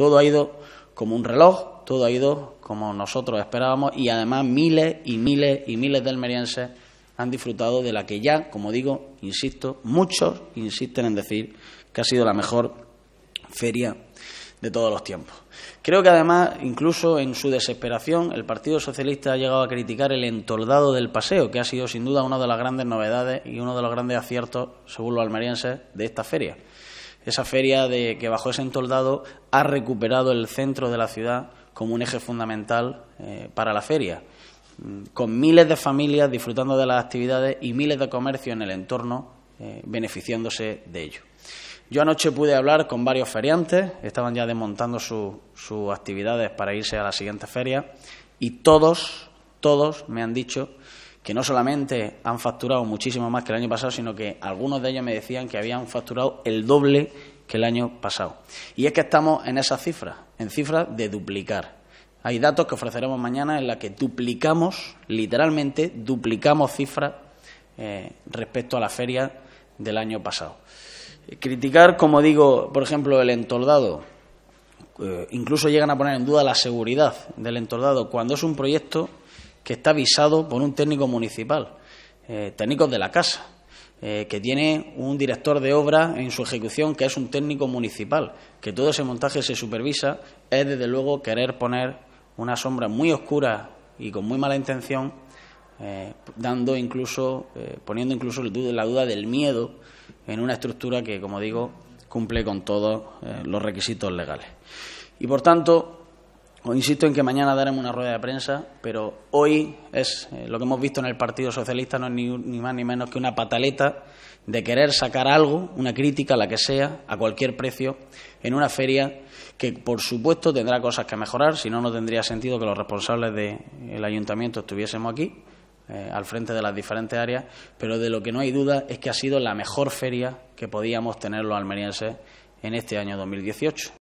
Todo ha ido como un reloj, todo ha ido como nosotros esperábamos y además miles y miles y miles de almerienses han disfrutado de la que ya, como digo, insisto, muchos insisten en decir que ha sido la mejor feria de todos los tiempos. Creo que además, incluso en su desesperación, el Partido Socialista ha llegado a criticar el entoldado del paseo, que ha sido sin duda una de las grandes novedades y uno de los grandes aciertos, según los almerienses, de esta feria esa feria de que bajo ese entoldado ha recuperado el centro de la ciudad como un eje fundamental eh, para la feria, mm, con miles de familias disfrutando de las actividades y miles de comercio en el entorno eh, beneficiándose de ello. Yo anoche pude hablar con varios feriantes, estaban ya desmontando sus actividades para irse a la siguiente feria y todos, todos me han dicho que no solamente han facturado muchísimo más que el año pasado, sino que algunos de ellos me decían que habían facturado el doble que el año pasado. Y es que estamos en esas cifras, en cifras de duplicar. Hay datos que ofreceremos mañana en la que duplicamos, literalmente duplicamos cifras eh, respecto a la feria del año pasado. Criticar, como digo, por ejemplo, el entoldado, eh, incluso llegan a poner en duda la seguridad del entoldado, cuando es un proyecto que está visado por un técnico municipal, eh, técnico técnicos de la casa, eh, que tiene un director de obra en su ejecución que es un técnico municipal, que todo ese montaje se supervisa, es desde luego querer poner una sombra muy oscura y con muy mala intención, eh, dando incluso, poniendo incluso la duda del miedo en una estructura que, como digo, cumple con todos los requisitos legales. Y por tanto, insisto en que mañana daremos una rueda de prensa, pero hoy es eh, lo que hemos visto en el Partido Socialista no es ni, más ni menos que una pataleta de querer sacar algo, una crítica, la que sea, a cualquier precio, en una feria que, por supuesto, tendrá cosas que mejorar, si no, no tendría sentido que los responsables del ayuntamiento estuviésemos aquí, eh, al frente de las diferentes áreas, pero de lo que no hay duda es que ha sido la mejor feria que podíamos tener los almerienses en este año 2018.